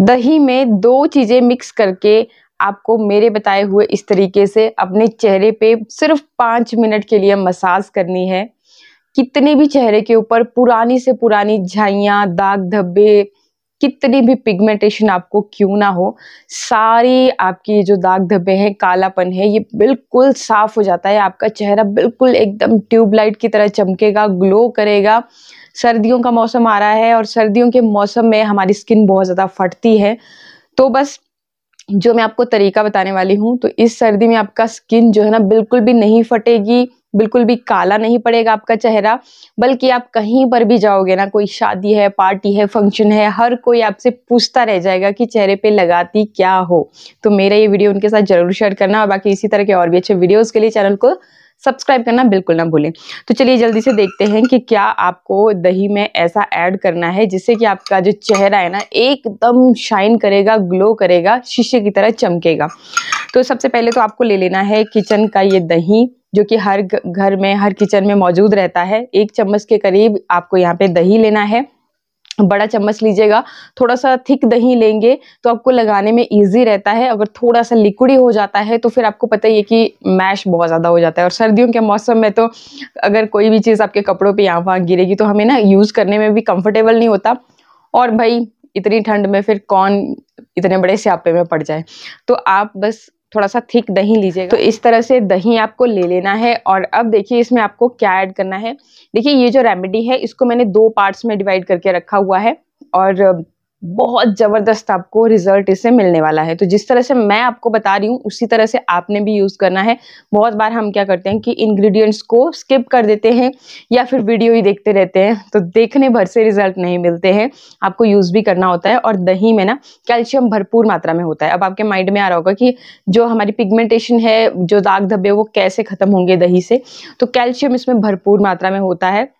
दही में दो चीज़ें मिक्स करके आपको मेरे बताए हुए इस तरीके से अपने चेहरे पे सिर्फ पाँच मिनट के लिए मसाज करनी है कितने भी चेहरे के ऊपर पुरानी से पुरानी झाइयाँ दाग धब्बे कितनी भी पिगमेंटेशन आपको क्यों ना हो सारी आपकी जो दाग धब्बे हैं कालापन है ये बिल्कुल साफ हो जाता है आपका चेहरा बिल्कुल एकदम ट्यूबलाइट की तरह चमकेगा ग्लो करेगा सर्दियों का मौसम आ रहा है और सर्दियों के मौसम में हमारी स्किन बहुत ज़्यादा फटती है तो बस जो मैं आपको तरीका बताने वाली हूँ तो इस सर्दी में आपका स्किन जो है ना बिल्कुल भी नहीं फटेगी बिल्कुल भी काला नहीं पड़ेगा आपका चेहरा बल्कि आप कहीं पर भी जाओगे ना कोई शादी है पार्टी है फंक्शन है हर कोई आपसे पूछता रह जाएगा कि चेहरे पे लगाती क्या हो तो मेरा ये वीडियो उनके साथ जरूर शेयर करना और बाकी इसी तरह के और भी अच्छे वीडियोज़ के लिए चैनल को सब्सक्राइब करना बिल्कुल ना भूलें तो चलिए जल्दी से देखते हैं कि क्या आपको दही में ऐसा ऐड करना है जिससे कि आपका जो चेहरा है ना एकदम शाइन करेगा ग्लो करेगा शीशे की तरह चमकेगा तो सबसे पहले तो आपको ले लेना है किचन का ये दही जो कि हर घर में हर किचन में मौजूद रहता है एक चम्मच के करीब आपको यहाँ पे दही लेना है बड़ा चम्मच लीजिएगा थोड़ा सा थिक दही लेंगे तो आपको लगाने में इजी रहता है अगर थोड़ा सा लिक्विडी हो जाता है तो फिर आपको पता ही है कि मैश बहुत ज़्यादा हो जाता है और सर्दियों के मौसम में तो अगर कोई भी चीज़ आपके कपड़ों पे यहाँ वहाँ गिरेगी तो हमें ना यूज़ करने में भी कंफर्टेबल नहीं होता और भाई इतनी ठंड में फिर कौन इतने बड़े स्यापे में पड़ जाए तो आप बस थोड़ा सा थिक दही लीजिए तो इस तरह से दही आपको ले लेना है और अब देखिए इसमें आपको क्या ऐड करना है देखिए ये जो रेमेडी है इसको मैंने दो पार्ट्स में डिवाइड करके रखा हुआ है और बहुत ज़बरदस्त आपको रिजल्ट इससे मिलने वाला है तो जिस तरह से मैं आपको बता रही हूँ उसी तरह से आपने भी यूज़ करना है बहुत बार हम क्या करते हैं कि इंग्रेडिएंट्स को स्किप कर देते हैं या फिर वीडियो ही देखते रहते हैं तो देखने भर से रिजल्ट नहीं मिलते हैं आपको यूज़ भी करना होता है और दही में ना कैल्शियम भरपूर मात्रा में होता है अब आपके माइंड में आ रहा होगा कि जो हमारी पिगमेंटेशन है जो दाग धब्बे वो कैसे ख़त्म होंगे दही से तो कैल्शियम इसमें भरपूर मात्रा में होता है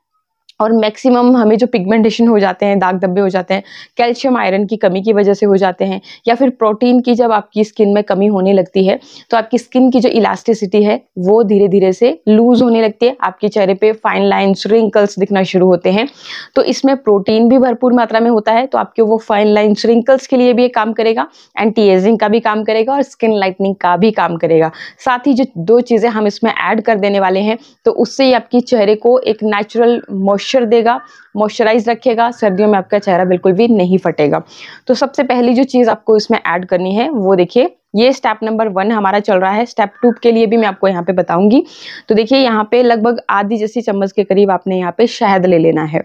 और मैक्सिमम हमें जो पिगमेंटेशन हो जाते हैं दाग धब्बे हो जाते हैं कैल्शियम आयरन की कमी की वजह से हो जाते हैं या फिर प्रोटीन की जब आपकी स्किन में कमी होने लगती है तो आपकी स्किन की जो इलास्टिसिटी है वो धीरे धीरे से लूज होने लगती है आपके चेहरे पर फाइन लाइन्स रिंकल्स दिखना शुरू होते हैं तो इसमें प्रोटीन भी भरपूर मात्रा में होता है तो आपके वो फाइन लाइन्स रिंकल्स के लिए भी काम करेगा एंटी एजिंग का भी काम करेगा और स्किन लाइटनिंग का भी काम करेगा साथ ही जो दो चीज़ें हम इसमें ऐड कर देने वाले हैं तो उससे ही आपकी चेहरे को एक नेचुरल मॉइस्चर मॉइस्चर देगा मॉइस्चराइज रखेगा सर्दियों में आपका चेहरा बिल्कुल भी नहीं फटेगा तो सबसे पहली जो चीज़ आपको इसमें ऐड करनी है वो देखिए ये स्टेप नंबर वन हमारा चल रहा है स्टेप टू के लिए भी मैं आपको यहाँ पे बताऊंगी तो देखिए यहाँ पे लगभग आधी जैसी चम्मच के करीब आपने यहाँ पे शहद ले लेना है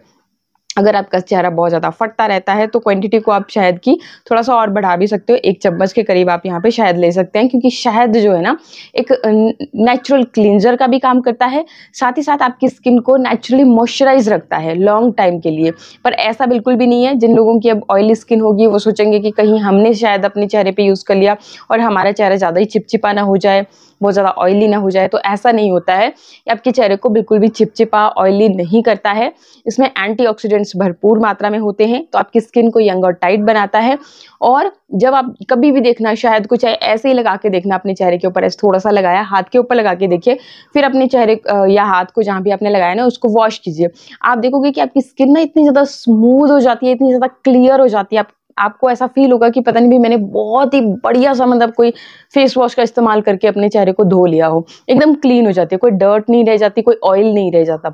अगर आपका चेहरा बहुत ज़्यादा फटता रहता है तो क्वांटिटी को आप शहद की थोड़ा सा और बढ़ा भी सकते हो एक चम्मच के करीब आप यहाँ पे शहद ले सकते हैं क्योंकि शहद जो है ना एक नेचुरल क्लिनजर का भी काम करता है साथ ही साथ आपकी स्किन को नेचुरली मॉइस्चराइज रखता है लॉन्ग टाइम के लिए पर ऐसा बिल्कुल भी नहीं है जिन लोगों की अब ऑयली स्किन होगी वो सोचेंगे कि कहीं हमने शायद अपने चेहरे पर यूज़ कर लिया और हमारा चेहरा ज़्यादा ही चिपचिपाना ना हो जाए बहुत ज़्यादा ऑयली ना हो जाए तो ऐसा नहीं होता है ये आपके चेहरे को बिल्कुल भी चिपचिपा ऑयली नहीं करता है इसमें एंटीऑक्सीडेंट्स भरपूर मात्रा में होते हैं तो आपकी स्किन को यंग और टाइट बनाता है और जब आप कभी भी देखना शायद कुछ ऐसे ही लगा के देखना अपने चेहरे के ऊपर ऐसे थोड़ा सा लगाया हाथ के ऊपर लगा के देखिए फिर अपने चेहरे या हाथ को जहाँ भी आपने लगाया ना उसको वॉश कीजिए आप देखोगे कि आपकी स्किन ना इतनी ज़्यादा स्मूथ हो जाती है इतनी ज़्यादा क्लियर हो जाती है आप आपको ऐसा फील होगा कि पता नहीं भी मैंने बहुत ही बढ़िया सा मतलब कोई फेस वॉश का इस्तेमाल करके अपने चेहरे को धो लिया हो एकदम क्लीन हो जाती है कोई डर्ट नहीं रह जाती कोई ऑयल नहीं रह जाता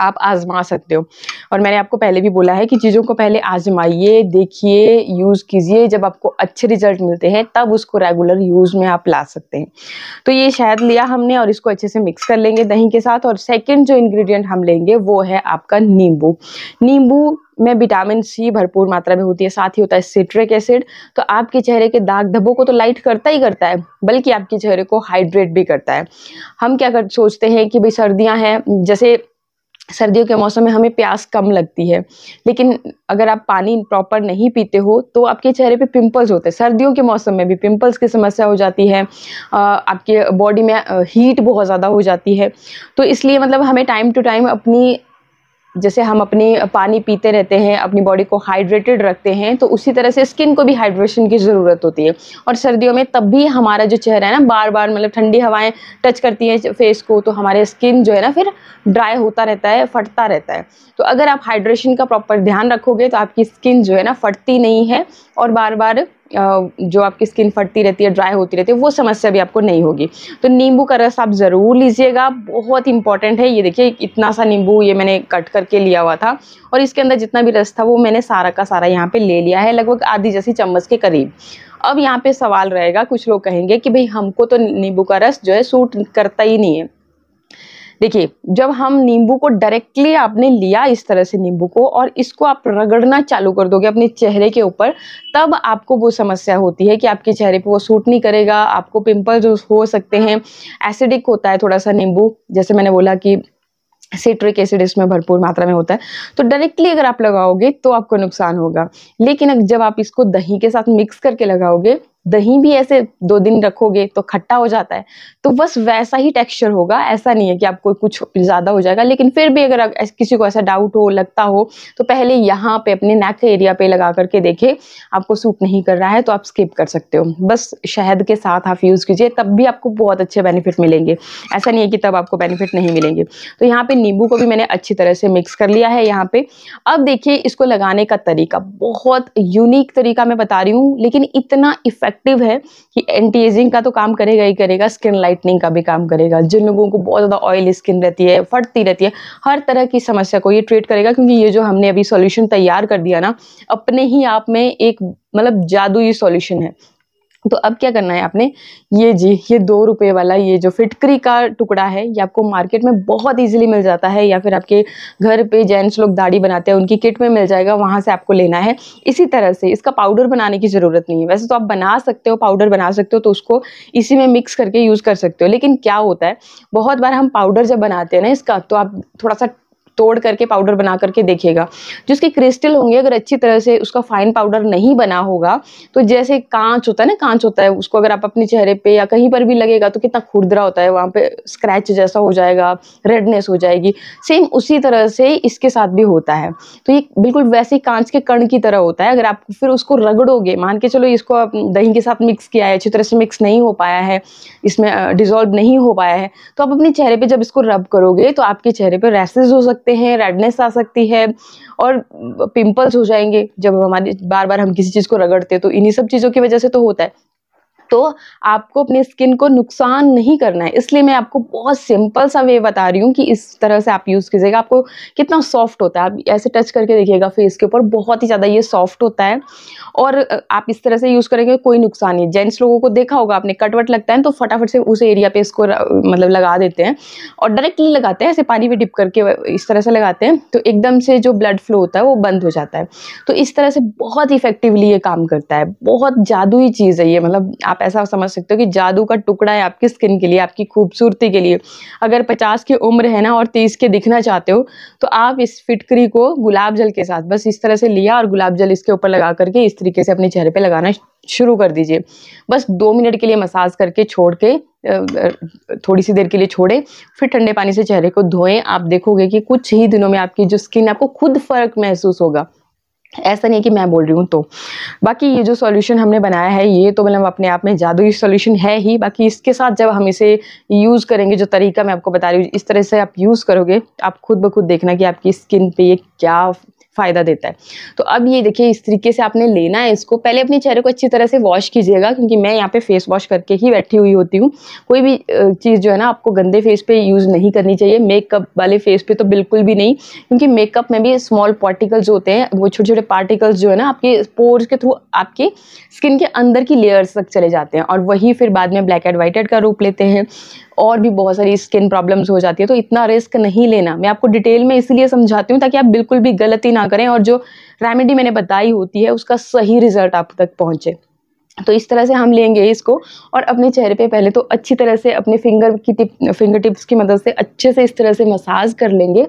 आप आजमा सकते हो और मैंने आपको पहले भी बोला है कि चीज़ों को पहले आजमाइए देखिए यूज़ कीजिए जब आपको अच्छे रिजल्ट मिलते हैं तब उसको रेगुलर यूज़ में आप ला सकते हैं तो ये शायद लिया हमने और इसको अच्छे से मिक्स कर लेंगे दही के साथ और सेकेंड जो इन्ग्रीडियंट हम लेंगे वो है आपका नींबू नींबू में विटामिन सी भरपूर मात्रा में होती है साथ ही होता है सिट्रिक एसिड तो आपके चेहरे के दाग धब्बों को तो लाइट करता ही करता है बल्कि आपके चेहरे को हाइड्रेट भी करता है हम क्या कर सोचते हैं कि भाई सर्दियां हैं जैसे सर्दियों के मौसम में हमें प्यास कम लगती है लेकिन अगर आप पानी प्रॉपर नहीं पीते हो तो आपके चेहरे पे पिंपल्स होते हैं सर्दियों के मौसम में भी पिंपल्स की समस्या हो जाती है आपके बॉडी में हीट बहुत ज़्यादा हो जाती है तो इसलिए मतलब हमें टाइम टू टाइम अपनी जैसे हम अपनी पानी पीते रहते हैं अपनी बॉडी को हाइड्रेटेड रखते हैं तो उसी तरह से स्किन को भी हाइड्रेशन की ज़रूरत होती है और सर्दियों में तब भी हमारा जो चेहरा है ना बार बार मतलब ठंडी हवाएं टच करती हैं फेस को तो हमारे स्किन जो है ना फिर ड्राई होता रहता है फटता रहता है तो अगर आप हाइड्रेशन का प्रॉपर ध्यान रखोगे तो आपकी स्किन जो है ना फटती नहीं है और बार बार जो आपकी स्किन फटती रहती है ड्राई होती रहती है वो समस्या भी आपको नहीं होगी तो नींबू का रस आप ज़रूर लीजिएगा बहुत इंपॉर्टेंट है ये देखिए इतना सा नींबू ये मैंने कट करके लिया हुआ था और इसके अंदर जितना भी रस था वो मैंने सारा का सारा यहाँ पे ले लिया है लगभग आधी जैसी चम्मच के करीब अब यहाँ पे सवाल रहेगा कुछ लोग कहेंगे कि भाई हमको तो नींबू का रस जो है सूट करता ही नहीं है देखिए जब हम नींबू को डायरेक्टली आपने लिया इस तरह से नींबू को और इसको आप रगड़ना चालू कर दोगे अपने चेहरे के ऊपर तब आपको वो समस्या होती है कि आपके चेहरे पे वो सूट नहीं करेगा आपको पिंपल्स हो सकते हैं एसिडिक होता है थोड़ा सा नींबू जैसे मैंने बोला कि सिट्रिक एसिड इसमें भरपूर मात्रा में होता है तो डायरेक्टली अगर आप लगाओगे तो आपको नुकसान होगा लेकिन जब आप इसको दही के साथ मिक्स करके लगाओगे दही भी ऐसे दो दिन रखोगे तो खट्टा हो जाता है तो बस वैसा ही टेक्सचर होगा ऐसा नहीं है कि आपको कुछ ज़्यादा हो जाएगा लेकिन फिर भी अगर किसी को ऐसा डाउट हो लगता हो तो पहले यहाँ पे अपने नेक एरिया पे लगा करके देखें आपको सूट नहीं कर रहा है तो आप स्किप कर सकते हो बस शहद के साथ आप यूज़ कीजिए तब भी आपको बहुत अच्छे बेनिफिट मिलेंगे ऐसा नहीं है कि तब आपको बेनिफिट नहीं मिलेंगे तो यहाँ पर नींबू को भी मैंने अच्छी तरह से मिक्स कर लिया है यहाँ पर अब देखिए इसको लगाने का तरीका बहुत यूनिक तरीका मैं बता रही हूँ लेकिन इतना इफेक्ट इफेक्टिव है कि एंटी एजिंग का तो काम करेगा ही करेगा स्किन लाइटनिंग का भी काम करेगा जिन लोगों को बहुत ज़्यादा ऑयली स्किन रहती है फटती रहती है हर तरह की समस्या को ये ट्रीट करेगा क्योंकि ये जो हमने अभी सॉल्यूशन तैयार कर दिया ना अपने ही आप में एक मतलब जादुई सॉल्यूशन है तो अब क्या करना है आपने ये जी ये दो रुपए वाला ये जो फिटकरी का टुकड़ा है ये आपको मार्केट में बहुत इजीली मिल जाता है या फिर आपके घर पे जेंट्स लोग दाढ़ी बनाते हैं उनकी किट में मिल जाएगा वहाँ से आपको लेना है इसी तरह से इसका पाउडर बनाने की ज़रूरत नहीं है वैसे तो आप बना सकते हो पाउडर बना सकते हो तो उसको इसी में मिक्स करके यूज़ कर सकते हो लेकिन क्या होता है बहुत बार हम पाउडर जब बनाते हैं ना इसका तो आप थोड़ा सा तोड़ करके पाउडर बना करके जो जिसके क्रिस्टल होंगे अगर अच्छी तरह से उसका फाइन पाउडर नहीं बना होगा तो जैसे कांच होता है ना कांच होता है उसको अगर आप अपने चेहरे पे या कहीं पर भी लगेगा तो कितना खुरदरा होता है वहाँ पे स्क्रैच जैसा हो जाएगा रेडनेस हो जाएगी सेम उसी तरह से इसके साथ भी होता है तो ये बिल्कुल वैसे कांच के कण की तरह होता है अगर आप फिर उसको रगड़ोगे मान के चलो इसको दही के साथ मिक्स किया है अच्छी तरह से मिक्स नहीं हो पाया है इसमें डिजोल्व नहीं हो पाया है तो आप अपने चेहरे पर जब इसको रब करोगे तो आपके चेहरे पर रैसेज हो सकते सकते हैं रेडनेस आ सकती है और पिंपल्स हो जाएंगे जब हमारे बार बार हम किसी चीज़ को रगड़ते हैं तो इन्हीं सब चीज़ों की वजह से तो होता है तो आपको अपनी स्किन को नुकसान नहीं करना है इसलिए मैं आपको बहुत सिंपल सा वे बता रही हूँ कि इस तरह से आप यूज़ कीजिएगा आपको कितना सॉफ्ट होता है आप ऐसे टच करके देखिएगा फेस के ऊपर बहुत ही ज़्यादा ये सॉफ्ट होता है और आप इस तरह से यूज़ करेंगे कोई नुकसान नहीं जेंट्स लोगों को देखा होगा आपने कटवट लगता है तो फटाफट से उस एरिया पर इसको मतलब लगा देते हैं और डायरेक्टली लगाते हैं ऐसे पानी में डिप करके इस तरह से लगाते हैं तो एकदम से जो ब्लड फ्लो होता है वो बंद हो जाता है तो इस तरह से बहुत इफेक्टिवली ये काम करता है बहुत जादुई चीज़ है ये मतलब आप आप ऐसा समझ सकते हो कि जादू का टुकड़ा है आपकी स्किन के लिए आपकी खूबसूरती के लिए अगर पचास की उम्र है ना और तीस के दिखना चाहते हो तो आप इस फिटकरी को गुलाब जल के साथ बस इस तरह से लिया और गुलाब जल इसके ऊपर लगा करके इस तरीके से अपने चेहरे पर लगाना शुरू कर दीजिए बस दो मिनट के लिए मसाज करके छोड़ के थोड़ी सी देर के लिए छोड़े फिर ठंडे पानी से चेहरे को धोएं आप देखोगे कि कुछ ही दिनों में आपकी जो स्किन आपको खुद फर्क महसूस होगा ऐसा नहीं है कि मैं बोल रही हूँ तो बाकी ये जो सॉल्यूशन हमने बनाया है ये तो मतलब अपने आप में जादुई सॉल्यूशन है ही बाकी इसके साथ जब हम इसे यूज़ करेंगे जो तरीका मैं आपको बता रही हूँ इस तरह से आप यूज़ करोगे आप खुद ब खुद देखना कि आपकी स्किन पे ये क्या फ़ायदा देता है तो अब ये देखिए इस तरीके से आपने लेना है इसको पहले अपने चेहरे को अच्छी तरह से वॉश कीजिएगा क्योंकि मैं यहाँ पे फेस वॉश करके ही बैठी हुई होती हूँ कोई भी चीज़ जो है ना आपको गंदे फेस पे यूज़ नहीं करनी चाहिए मेकअप वाले फेस पे तो बिल्कुल भी नहीं क्योंकि मेकअप में भी स्मॉल पार्टिकल्स होते हैं वो छोटे छोटे पार्टिकल्स जो है ना आपके पोर्स के थ्रू आपके स्किन के अंदर की लेयर्स तक चले जाते हैं और वही फिर बाद में ब्लैक एंड वाइट का रूप लेते हैं और भी बहुत सारी स्किन प्रॉब्लम्स हो जाती है तो इतना रिस्क नहीं लेना मैं आपको डिटेल में इसलिए समझाती हूँ ताकि आप बिल्कुल भी गलती ना ना करें और जो रेमेडी मैंने बताई होती है उसका सही रिजल्ट आप तक पहुँचे तो इस तरह से हम लेंगे इसको और अपने चेहरे पे पहले तो अच्छी तरह से अपने फिंगर की टिप फिंगर टिप्स की मदद से अच्छे से इस तरह से मसाज कर लेंगे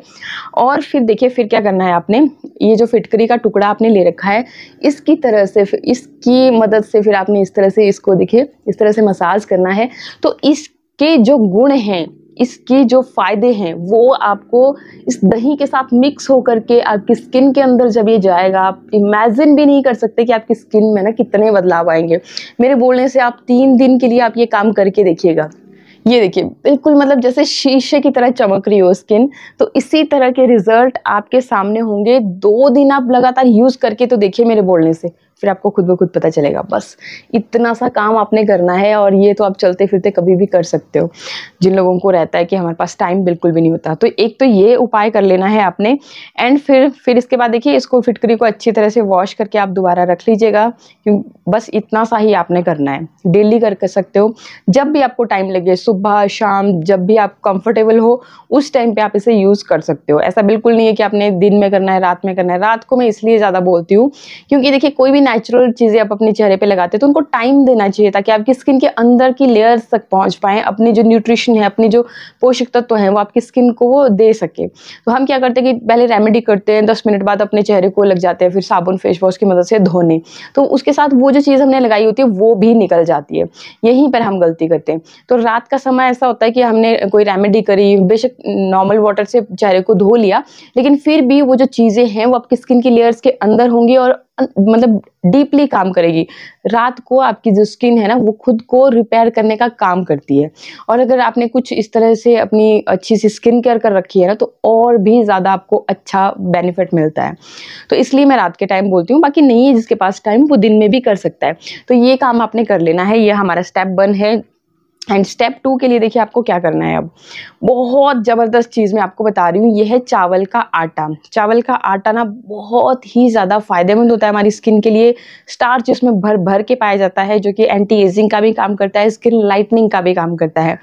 और फिर देखिए फिर क्या करना है आपने ये जो फिटकरी का टुकड़ा आपने ले रखा है इसकी तरह से इसकी मदद से फिर आपने इस तरह से इसको देखिए इस तरह से मसाज करना है तो इसके जो गुण हैं इसके जो फ़ायदे हैं वो आपको इस दही के साथ मिक्स होकर के आपकी स्किन के अंदर जब ये जाएगा आप इमेजिन भी नहीं कर सकते कि आपकी स्किन में ना कितने बदलाव आएंगे मेरे बोलने से आप तीन दिन के लिए आप ये काम करके देखिएगा ये देखिए बिल्कुल मतलब जैसे शीशे की तरह चमक रही हो स्किन तो इसी तरह के रिजल्ट आपके सामने होंगे दो दिन आप लगातार यूज़ करके तो देखिए मेरे बोलने से फिर आपको खुद ब खुद पता चलेगा बस इतना सा काम आपने करना है और ये तो आप चलते फिरते कभी भी कर सकते हो जिन लोगों को रहता है कि हमारे पास टाइम बिल्कुल भी नहीं होता तो एक तो ये उपाय कर लेना है आपने एंड फिर फिर इसके बाद देखिए इसको फिटकरी को अच्छी तरह से वॉश करके आप दोबारा रख लीजिएगा क्योंकि बस इतना सा ही आपने करना है डेली कर सकते हो जब भी आपको टाइम लगे सुबह शाम जब भी आप कंफर्टेबल हो उस टाइम पे आप इसे यूज़ कर सकते हो ऐसा बिल्कुल नहीं है कि आपने दिन में करना है रात में करना है रात को मैं इसलिए ज़्यादा बोलती हूँ क्योंकि देखिए कोई भी नेचुरल चीज़ें आप अपने चेहरे पे लगाते हैं तो उनको टाइम देना चाहिए ताकि आपकी स्किन के अंदर की लेयर्स तक पहुंच पाएँ अपनी जो न्यूट्रिशन है अपनी जो पोषक तत्व तो है वो आपकी स्किन को वो दे सके तो हम क्या करते हैं कि पहले रेमेडी करते हैं दस मिनट बाद अपने चेहरे को लग जाते हैं फिर साबुन फेस वॉश की मदद से धोने तो उसके साथ वो जो चीज़ हमने लगाई होती है वो भी निकल जाती है यहीं पर हम गलती करते हैं तो रात का समय ऐसा होता है कि हमने कोई रेमेडी करी बेशक नॉर्मल वाटर से चेहरे को धो लिया लेकिन फिर भी वो जो चीज़ें हैं वो आपकी स्किन की लेयर्स के अंदर होंगी और मतलब डीपली काम करेगी रात को आपकी जो स्किन है ना वो खुद को रिपेयर करने का काम करती है और अगर आपने कुछ इस तरह से अपनी अच्छी सी स्किन केयर कर रखी है ना तो और भी ज़्यादा आपको अच्छा बेनिफिट मिलता है तो इसलिए मैं रात के टाइम बोलती हूँ बाकी नहीं है जिसके पास टाइम वो दिन में भी कर सकता है तो ये काम आपने कर लेना है ये हमारा स्टेप वन है एंड स्टेप टू के लिए देखिए आपको क्या करना है अब बहुत ज़बरदस्त चीज़ मैं आपको बता रही हूँ यह है चावल का आटा चावल का आटा ना बहुत ही ज़्यादा फायदेमंद होता है हमारी स्किन के लिए स्टार्च इसमें भर भर के पाया जाता है जो कि एंटी एजिंग का भी काम करता है स्किन लाइटनिंग का भी काम करता है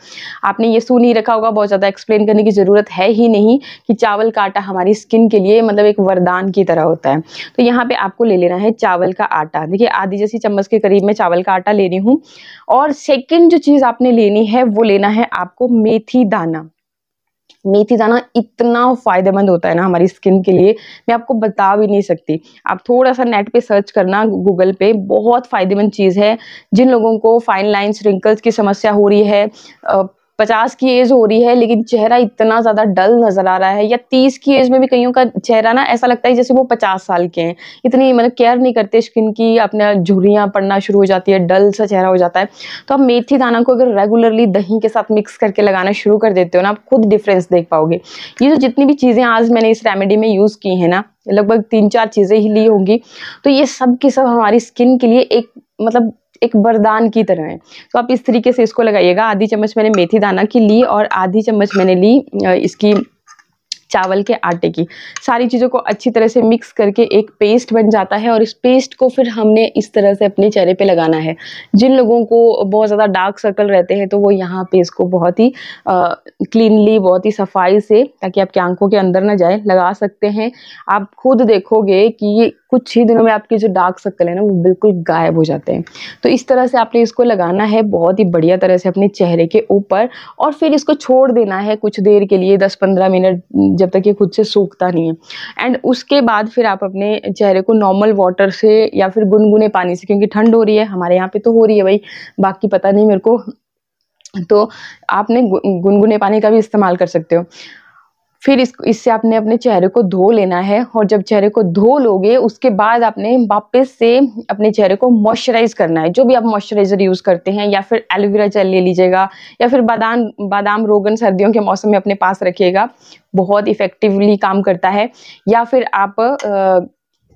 आपने ये सुन ही रखा होगा बहुत ज़्यादा एक्सप्लेन करने की ज़रूरत है ही नहीं कि चावल का आटा हमारी स्किन के लिए मतलब एक वरदान की तरह होता है तो यहाँ पर आपको ले लेना है चावल का आटा देखिए आधी जैसी चम्मच के करीब मैं चावल का आटा ले रही हूँ और सेकेंड जो चीज़ आपने आपने लेनी है वो लेना है आपको मेथी दाना मेथी दाना इतना फायदेमंद होता है ना हमारी स्किन के लिए मैं आपको बता भी नहीं सकती आप थोड़ा सा नेट पे सर्च करना गूगल पे बहुत फायदेमंद चीज़ है जिन लोगों को फाइन लाइंस रिंकल्स की समस्या हो रही है पचास की एज हो रही है लेकिन चेहरा इतना ज़्यादा डल नज़र आ रहा है या तीस की एज में भी कईयों का चेहरा ना ऐसा लगता है जैसे वो पचास साल के हैं इतनी मतलब केयर नहीं करते स्किन की अपने झुरियाँ पड़ना शुरू हो जाती है डल सा चेहरा हो जाता है तो आप मेथी दाना को अगर रेगुलरली दही के साथ मिक्स करके लगाना शुरू कर देते हो ना आप खुद डिफरेंस देख पाओगे ये जो जितनी भी चीज़ें आज मैंने इस रेमेडी में यूज़ की हैं ना लगभग तीन चार चीज़ें ही ली होंगी तो ये सब की सब हमारी स्किन के लिए एक मतलब एक बरदान की तरह है तो आप इस तरीके से इसको लगाइएगा आधी चम्मच मैंने मेथी दाना की ली और आधी चम्मच मैंने ली इसकी चावल के आटे की सारी चीज़ों को अच्छी तरह से मिक्स करके एक पेस्ट बन जाता है और इस पेस्ट को फिर हमने इस तरह से अपने चेहरे पे लगाना है जिन लोगों को बहुत ज़्यादा डार्क सर्कल रहते हैं तो वो यहाँ पे इसको बहुत ही क्लीनली बहुत ही सफाई से ताकि आपकी आंखों के अंदर ना जाए लगा सकते हैं आप खुद देखोगे कि कुछ ही दिनों में आपके जो डार्क सर्कल है ना वो बिल्कुल गायब हो जाते हैं तो इस तरह से आपने इसको लगाना है बहुत ही बढ़िया तरह से अपने चेहरे के ऊपर और फिर इसको छोड़ देना है कुछ देर के लिए दस पंद्रह मिनट जब तक ये खुद से सूखता नहीं है एंड उसके बाद फिर आप अपने चेहरे को नॉर्मल वाटर से या फिर गुनगुने पानी से क्योंकि ठंड हो रही है हमारे यहाँ पे तो हो रही है भाई बाकी पता नहीं मेरे को तो आपने गुनगुने पानी का भी इस्तेमाल कर सकते हो फिर इस इससे आपने अपने चेहरे को धो लेना है और जब चेहरे को धो लोगे उसके बाद आपने वापस से अपने चेहरे को मॉइस्चराइज करना है जो भी आप मॉइस्चराइजर यूज़ करते हैं या फिर एलोवेरा जेल ले लीजिएगा या फिर बादाम बादाम रोगन सर्दियों के मौसम में अपने पास रखिएगा बहुत इफेक्टिवली काम करता है या फिर आप आ,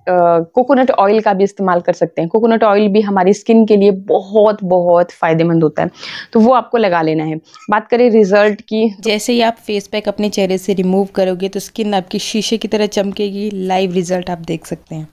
कोकोनट ऑयल का भी इस्तेमाल कर सकते हैं कोकोनट ऑयल भी हमारी स्किन के लिए बहुत बहुत फ़ायदेमंद होता है तो वो आपको लगा लेना है बात करें रिजल्ट की जैसे ही आप फेस पैक अपने चेहरे से रिमूव करोगे तो स्किन आपकी शीशे की तरह चमकेगी लाइव रिजल्ट आप देख सकते हैं